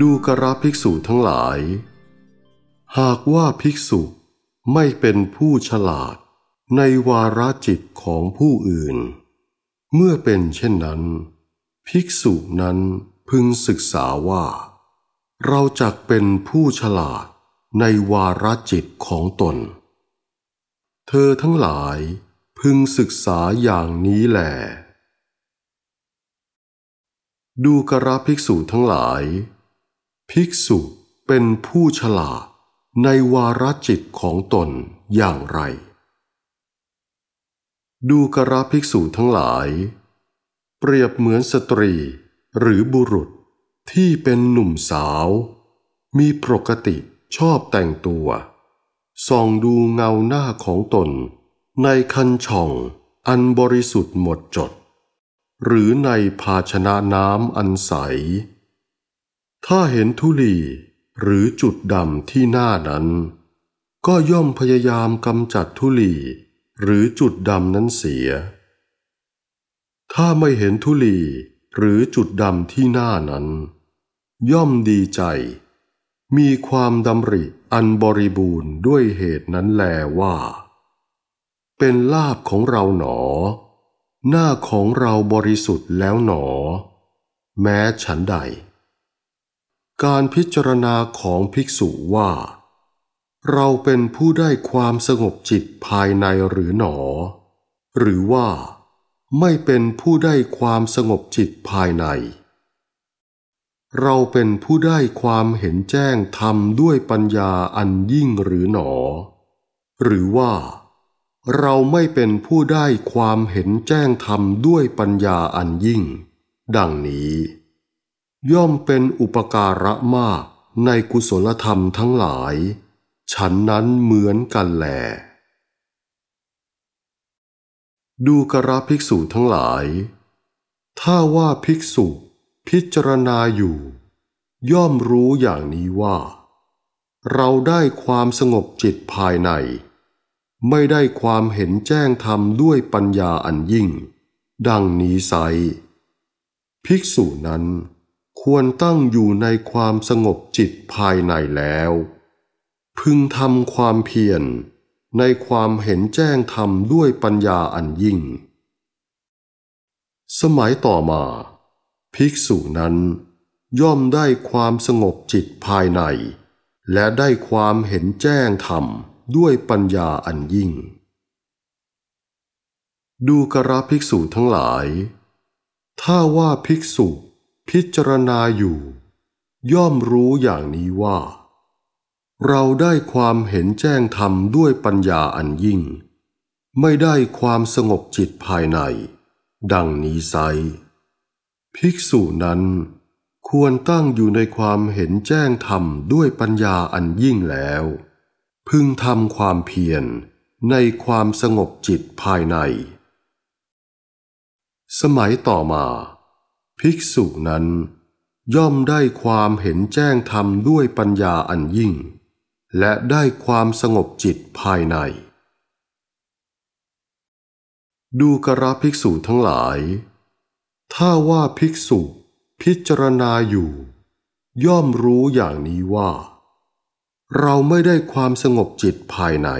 ดูกระภิกษุทั้งหลาย หากว่าภิกษุไม่เป็นผู้ฉลาดในวาระจิตของผู้อื่น เมื่อเป็นเช่นนั้น ภิกษุนั้นพึงศึกษาว่า เราจักเป็นผู้ฉลาดในวาระจิตของตน เธอทั้งหลายพึงศึกษาอย่างนี้แหลดูกระภิกษุทั้งหลายภิกษุเป็นผู้ฉลาดในวาระจิตของตนอย่างไร ดูกระภิกษุทั้งหลาย เปรียบเหมือนสตรีหรือบุรุษที่เป็นหนุ่มสาว มีปกติชอบแต่งตัวส่องดูเงาหน้าของตนในคันช่องอันบริสุทธิ์หมดจด หรือในภาชนะน้ำอันใสถ้าเห็นธุลี หรือจุดดำที่หน้านั้น ก็ย่อมพยายามกำจัดธุลี หรือจุดดำนั้นเสีย ถ้าไม่เห็นธุลีหรือจุดดำที่หน้านั้น ย่อมดีใจมีความดำริอันบริบูรณ์ด้วยเหตุนั้นแลว่า เป็นลาบของเราหนอ หน้าของเราบริสุทธิ์แล้วหนอ แม้ฉันใดการพิจารณาของภิกษุว่า เราเป็นผู้ได้ความสงบจิตภายในหรือหนอ หรือว่า ไม่เป็นผู้ได้ความสงบจิตภายใน เราเป็นผู้ได้ความเห็นแจ้งธรรมด้วยปัญญาอันยิ่งหรือหนอ หรือว่า เราไม่เป็นผู้ได้ความเห็นแจ้งธรรมด้วยปัญญาอันยิ่ง ดังนี้ย่อมเป็นอุปการะมาก ในกุศลธรรมทั้งหลาย ฉันนั้นเหมือนกันแหลดูกระภิกษุทั้งหลาย ถ้าว่าภิกษุ พิจารณาอยู่ ย่อมรู้อย่างนี้ว่า เราได้ความสงบจิตภายใน ไม่ได้ความเห็นแจ้งธรรมด้วยปัญญาอันยิ่ง ดังนี้ไซ ภิกษุนั้นควรตั้งอยู่ในความสงบจิตภายในแล้ว พึงทำความเพียรในความเห็นแจ้งธรรมด้วยปัญญาอันยิ่ง สมัยต่อมา ภิกษุนั้นย่อมได้ความสงบจิตภายใน และได้ความเห็นแจ้งธรรมด้วยปัญญาอันยิ่ง ดูกระภิกษุทั้งหลาย ถ้าว่าภิกษุพิจารณาอยู่ ย่อมรู้อย่างนี้ว่า เราได้ความเห็นแจ้งธรรมด้วยปัญญาอันยิ่ง ไม่ได้ความสงบจิตภายใน ดังนี้ไซภิกษุนั้น ควรตั้งอยู่ในความเห็นแจ้งธรรมด้วยปัญญาอันยิ่งแล้ว พึงทำความเพียรในความสงบจิตภายใน สมัยต่อมาภิกษุนั้น ย่อมได้ความเห็นแจ้งธรรมด้วยปัญญาอันยิ่ง และได้ความสงบจิตภายใน ดูกระภิกษุทั้งหลาย ถ้าว่าภิกษุพิจารณาอยู่ ย่อมรู้อย่างนี้ว่า เราไม่ได้ความสงบจิตภายใน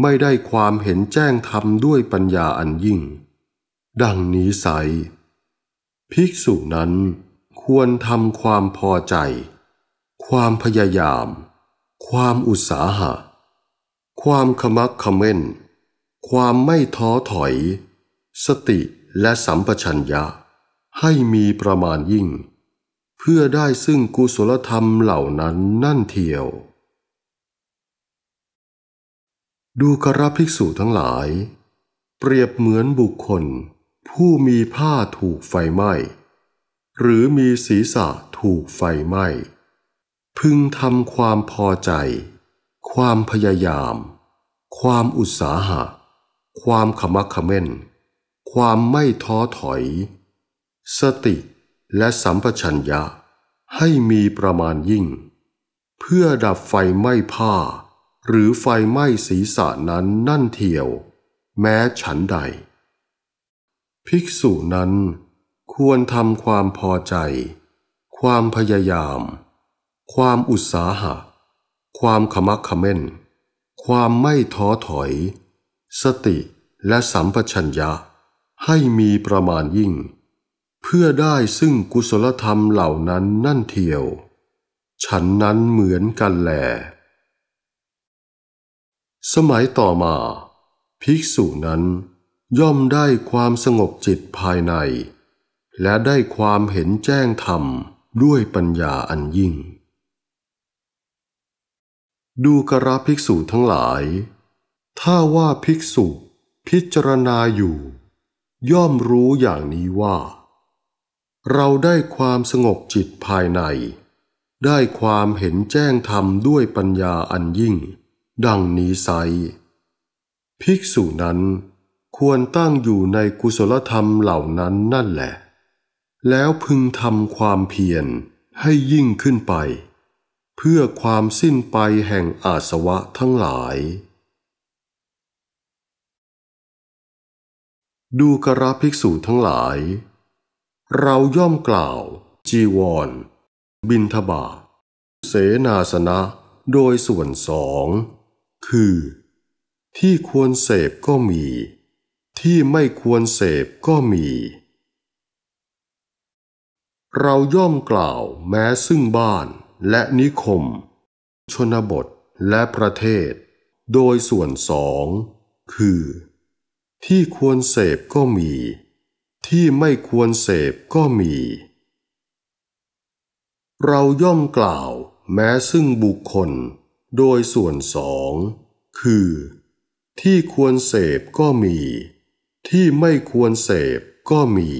ไม่ได้ความเห็นแจ้งธรรมด้วยปัญญาอันยิ่ง ดังนี้ใสภิกษุนั้นควรทำความพอใจ ความพยายาม ความอุตสาหะ ความขมักขม้น ความไม่ท้อถอย สติและสัมปชัญญะให้มีประมาณยิ่ง เพื่อได้ซึ่งกุศลธรรมเหล่านั้นนั่นเทียว ดูกระภิกษุทั้งหลาย เปรียบเหมือนบุคคลผู้มีผ้าถูกไฟไหม้ หรือมีศีรษะถูกไฟไหม้ พึงทำความพอใจ ความพยายาม ความอุตสาหะ ความขมักขม้นความไม่ท้อถอย สติและสัมปชัญญะให้มีประมาณยิ่ง เพื่อดับไฟไหม้ผ้า หรือไฟไหม้ศีรษะนั้นนั่นเทียว แม้ฉันใดภิกษุนั้นควรทำความพอใจ ความพยายาม ความอุตสาหะ ความขมักขม้นความไม่ท้อถอย สติและสัมปชัญญะให้มีประมาณยิ่ง เพื่อได้ซึ่งกุศลธรรมเหล่านั้นนั่นเทียว ฉันนั้นเหมือนกันแหลสมัยต่อมา ภิกษุนั้นย่อมได้ความสงบจิตภายใน และได้ความเห็นแจ้งธรรมด้วยปัญญาอันยิ่ง ดูกระภิกษุทั้งหลาย ถ้าว่าภิกษุพิจารณาอยู่ ย่อมรู้อย่างนี้ว่า เราได้ความสงบจิตภายใน ได้ความเห็นแจ้งธรรมด้วยปัญญาอันยิ่ง ดังนี้ไซ ภิกษุนั้นควรตั้งอยู่ในกุศลธรรมเหล่านั้นนั่นแหละ แล้วพึงทำความเพียรให้ยิ่งขึ้นไป เพื่อความสิ้นไปแห่งอาสวะทั้งหลาย ดูกระภิกษุทั้งหลาย เราย่อมกล่าว จีวร บินทบา เสนาสนะโดยส่วนสอง คือ ที่ควรเสพก็มีที่ไม่ควรเสพก็มี เราย่อมกล่าวแม้ซึ่งบ้านและนิคม ชนบทและประเทศ โดยส่วนสองคือ ที่ควรเสพก็มี ที่ไม่ควรเสพก็มี เราย่อมกล่าวแม้ซึ่งบุคคล โดยส่วนสองคือ ที่ควรเสพก็มีที่ไม่ควรเสพก็มี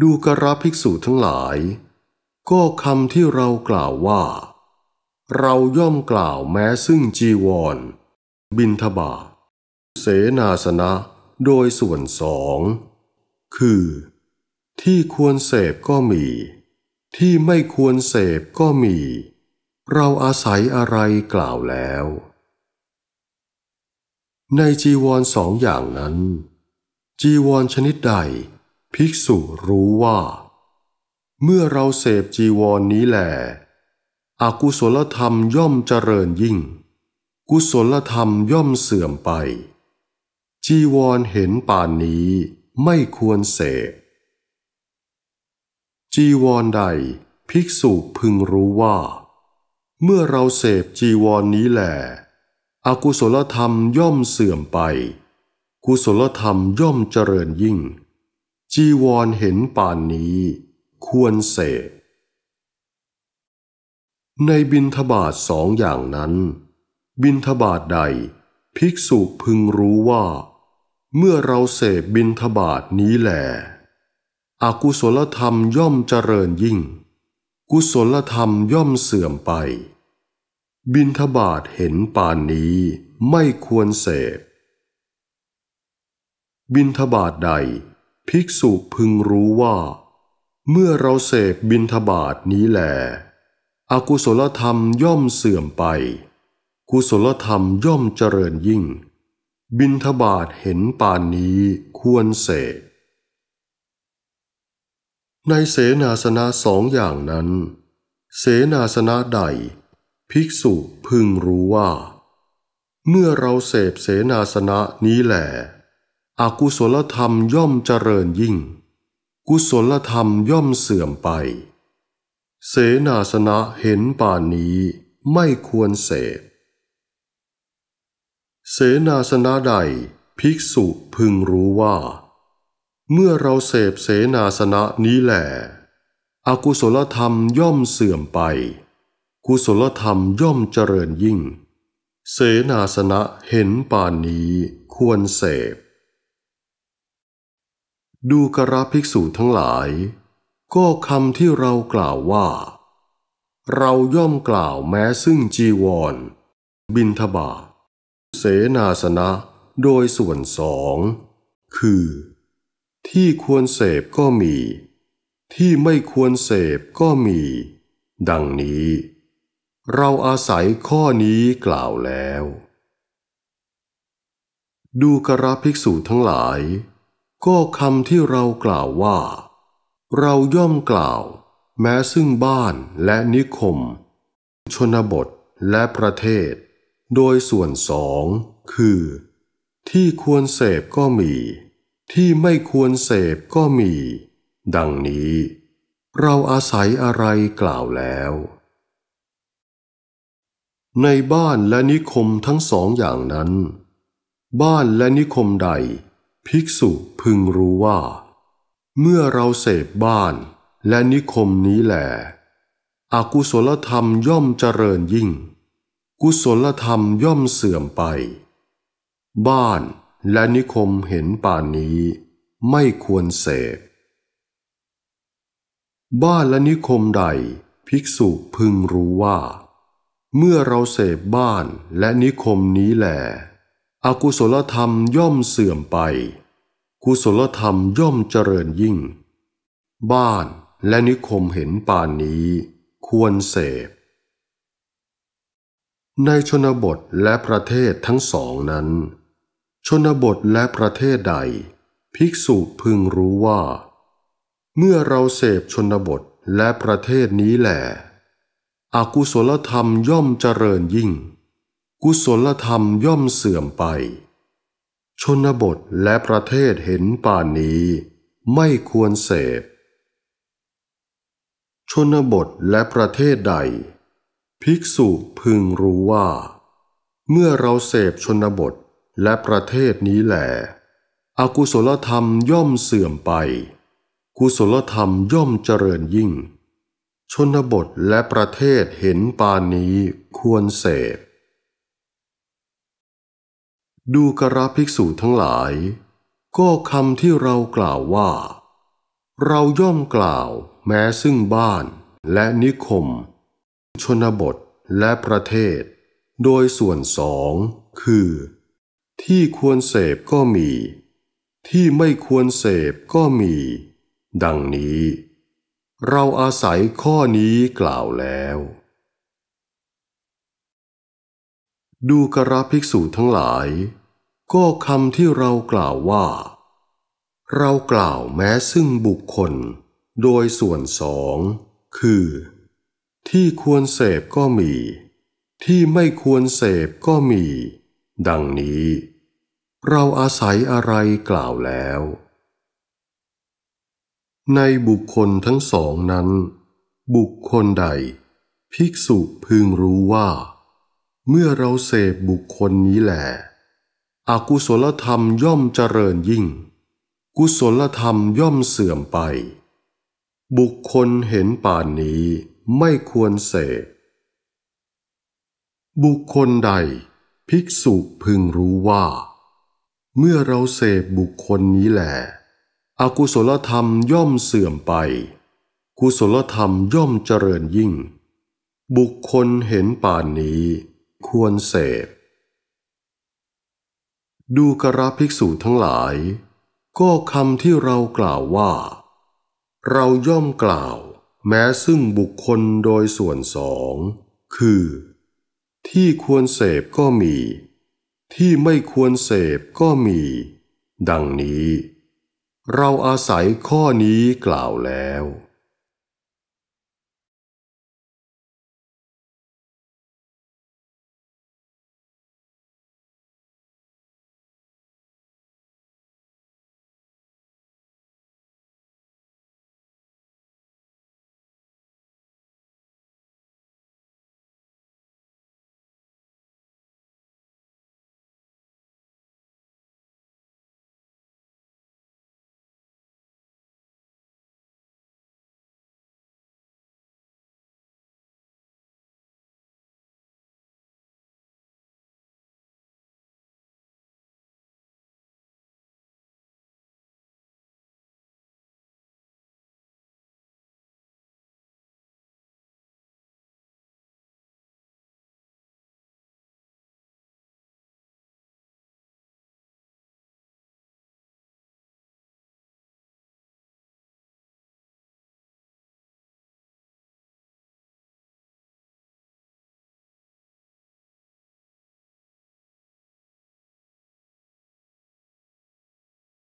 ดูกระภิกษุทั้งหลาย ก็คำที่เรากล่าวว่า เราย่อมกล่าวแม้ซึ่งจีวร บินทบาเสนาสนะ โดยส่วนสอง คือ ที่ควรเสพก็มี ที่ไม่ควรเสพก็มี เราอาศัยอะไรกล่าวแล้วในจีวรสองอย่างนั้น จีวรชนิดใด ภิกษุรู้ว่า เมื่อเราเสพจีวรนนี้แหละอากุศลธรรมย่อมเจริญยิ่ง กุศลธรรมย่อมเสื่อมไป จีวรเห็นป่านนี้ไม่ควรเสพจีวรใดภิกษุพึงรู้ว่า เมื่อเราเสพจีวรนนี้แหละอากุศลธรรมย่อมเสื่อมไป กุศลธรรมย่อมเจริญยิ่ง จีวรเห็นป่านนี้ ควรเสกในบินทบาทสองอย่างนั้น บินทบาทใดภิกษุพึงรู้ว่า เมื่อเราเสพบินทบาทนี้แหลอากุศลธรรมย่อมเจริญยิ่ง กุศลธรรมย่อมเสื่อมไปบินทบาทเห็นป่านนี้ไม่ควรเสพบินทบาทใด ภิกษุพึงรู้ว่า เมื่อเราเสพบินทบาทนี้แหลอากุศลธรรมย่อมเสื่อมไป กุศลธรรมย่อมเจริญยิ่ง บินทบาทเห็นป่านนี้ควรเสพในเสนาสนะสองอย่างนั้น เสนาสนะใดภิกษุพึงรู้ว่า เมื่อเราเสพเสนาสนะนี้แหละอากุศลธรรมย่อมเจริญยิ่ง กุศลธรรมย่อมเสื่อมไป เสนาสนะเห็นป่านนี้ไม่ควรเสพเสนาสนะใด ภิกษุพึงรู้ว่า เมื่อเราเสพเสนาสนะนี้แหละอากุศลธรรมย่อมเสื่อมไปุศลธรรมย่อมเจริญยิ่ง เสนาสนะเห็นป่านนี้ควรเสพ ดูกระภิกษุทั้งหลาย ก็คำที่เรากล่าวว่า เราย่อมกล่าวแม้ซึ่งจีวร บินทบาทเสนาสนะโดยส่วนสอง คือ ที่ควรเสพก็มี ที่ไม่ควรเสพก็มี ดังนี้เราอาศัยข้อนี้กล่าวแล้ว ดูกระภิกษุทั้งหลายก็คำที่เรากล่าวว่า เราย่อมกล่าวแม้ซึ่งบ้านและนิคมชนบทและประเทศ โดยส่วนสอง คือที่ควรเสพก็มี ที่ไม่ควรเสพก็มี ดังนี้เราอาศัยอะไรกล่าวแล้วในบ้านและนิคมทั้งสองอย่างนั้น บ้านและนิคมใด ภิกษุพึงรู้ว่า เมื่อเราเสพบ้านและนิคมนี้แหละอากุศลธรรมย่อมเจริญยิ่ง กุศลธรรมย่อมเสื่อมไป บ้านและนิคมเห็นป่านนี้ไม่ควรเสพบ้านและนิคมใด ภิกษุพึงรู้ว่าเมื่อเราเสพบ้านและนิคมนี้แหลอกุศลธรรมย่อมเสื่อมไป กุศลธรรมย่อมเจริญยิ่ง บ้านและนิคมเห็นป่านนี้ควรเสพ ในชนบทและประเทศทั้งสองนั้น ชนบทและประเทศใด ภิกษุพึงรู้ว่า เมื่อเราเสพชนบทและประเทศนี้แหละอากุศลธรรมย่อมเจริญยิ่ง กุศลธรรมย่อมเสื่อมไป ชนบทและประเทศเห็นป่านนี้ไม่ควรเสพ ชนบทและประเทศใด ภิกษุพึงรู้ว่า เมื่อเราเสพชนบทและประเทศนี้แหละอากุศลธรรมย่อมเสื่อมไป กุศลธรรมย่อมเจริญยิ่งชนบทและประเทศเห็นปานนี้ควรเสพ ดูกระภิกษุทั้งหลาย ก็คำที่เรากล่าวว่า เราย่อมกล่าวแม้ซึ่งบ้านและนิคม ชนบทและประเทศ โดยส่วนสองคือ ที่ควรเสพก็มี ที่ไม่ควรเสพก็มี ดังนี้เราอาศัยข้อนี้กล่าวแล้ว ดูกระภิกษุทั้งหลาย ก็คำที่เรากล่าวว่า เรากล่าวแม้ซึ่งบุคคลโดยส่วนสองคือ ที่ควรเสพก็มี ที่ไม่ควรเสพก็มี ดังนี้เราอาศัยอะไรกล่าวแล้วในบุคคลทั้งสองนั้น บุคคลใด ภิกษุพึงรู้ว่า เมื่อเราเสพบุคคลนี้แหละอกุศลธรรมย่อมเจริญยิ่ง กุศลธรรมย่อมเสื่อมไป บุคคลเห็นป่านนี้ไม่ควรเสพบุคคลใด ภิกษุพึงรู้ว่า เมื่อเราเสพบุคคลนี้แหละอากุศลธรรมย่อมเสื่อมไป กุศลธรรมย่อมเจริญยิ่ง บุคคลเห็นป่านนี้ ควรเสพ ดูกราภิกษุทั้งหลาย ก็คำที่เรากล่าวว่า เราย่อมกล่าวแม้ซึ่งบุคคลโดยส่วนสองคือ ที่ควรเสพก็มี ที่ไม่ควรเสพก็มี ดังนี้เราอาศัยข้อนี้กล่าวแล้ว